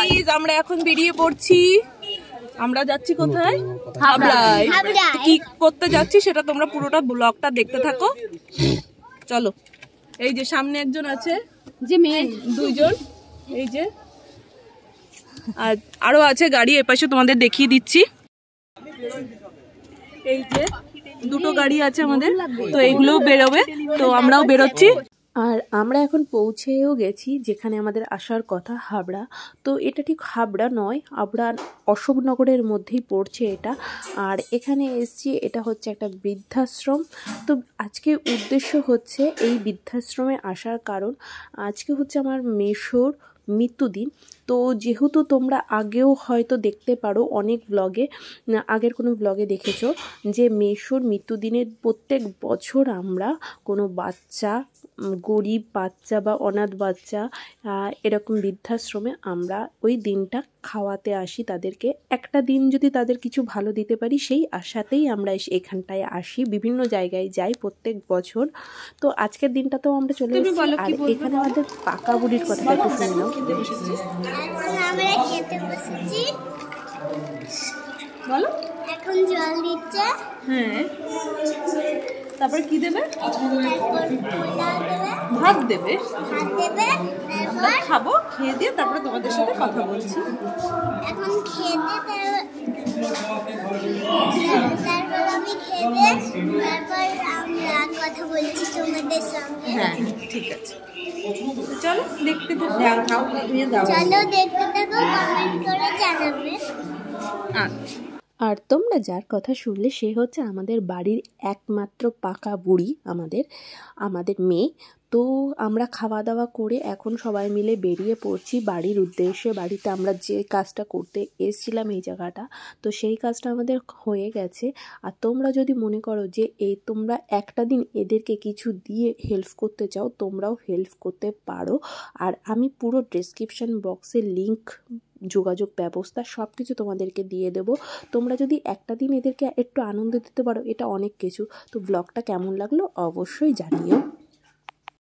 guys আমরা এখন বেরিয়ে পড়ছি আমরা যাচ্ছি কোথায় হাবড়ায় কি করতে যাচ্ছি সেটা তোমরা পুরোটা ব্লগটা দেখতে থাকো চলো এই যে সামনে একজন আছে যে মেয়ে দুইজন এই যে আর আরো আছে গাড়ি এপাশে তোমাদের দেখিয়ে দিচ্ছি এই যে দুটো গাড়ি আছে আমাদের তো এইগুলোও বেরোবে তো আমরাও বেরোচ্ছি আর আমরা এখন পৌঁছেও গেছি যেখানে আমাদের আসার কথা হাবড়া তো এটা ঠিক হাবড়া নয় হাবড়া অশোকনগরের মধ্যেই পড়ছে এটা আর এখানে এসছি এটা হচ্ছে একটা বৃদ্ধাশ্রম তো আজকে উদ্দেশ্য হচ্ছে এই বৃদ্ধাশ্রমে আসার কারণ আজকে হচ্ছে আমার মেশোর মৃত্যুদিন তো যেহেতু তোমরা আগেও হয়তো দেখতে পারো অনেক ব্লগে আগের কোনো ব্লগে দেখেছ যে মেশোর মৃত্যুদিনের প্রত্যেক বছর আমরা কোনো বাচ্চা গরিব বাচ্চা বা অনাথ বাচ্চা এরকম বৃদ্ধাশ্রমে আমরা ওই দিনটা খাওয়াতে আসি তাদেরকে একটা দিন যদি তাদের কিছু ভালো দিতে পারি সেই আশাতেই আমরা এখানটায় আসি বিভিন্ন জায়গায় যাই প্রত্যেক বছর তো আজকের দিনটাতেও আমরা চলে এসেছি আর এখানে আমাদের পাকা বুড়ির কথাটা একটু খেতে বসেছি বলো এখন জল দিচ্ছে হ্যাঁ তারপর কি দেবে ভাত দেবে ভাত দেবে খাবো খেয়ে দিয়ে তারপরে তোমাদের সাথে কথা বলছি এখন খেতে আমি হ্যাঁ ঠিক আছে চলো দেখতে থাকো দেখতে থাকো কমেন্ট করে জানাবে আচ্ছা আর তোমরা যার কথা শুনলে সে হচ্ছে আমাদের বাড়ির একমাত্র পাকা বুড়ি আমাদের আমাদের মেয়ে তো আমরা খাওয়া দাওয়া করে এখন সবাই মিলে বেরিয়ে পড়ছি বাড়ির উদ্দেশ্যে বাড়িতে আমরা যে কাজটা করতে এসেছিলাম এই জায়গাটা তো সেই কাজটা আমাদের হয়ে গেছে আর তোমরা যদি মনে করো যে এই তোমরা একটা দিন এদেরকে কিছু দিয়ে হেল্প করতে চাও তোমরাও হেল্প করতে পারো আর আমি পুরো ডিসক্রিপশান বক্সে লিঙ্ক যোগাযোগ ব্যবস্থা সব কিছু তোমাদেরকে দিয়ে দেব তোমরা যদি একটা দিন এদেরকে একটু আনন্দ দিতে পারো এটা অনেক কিছু তো ব্লগটা কেমন লাগলো অবশ্যই জানিও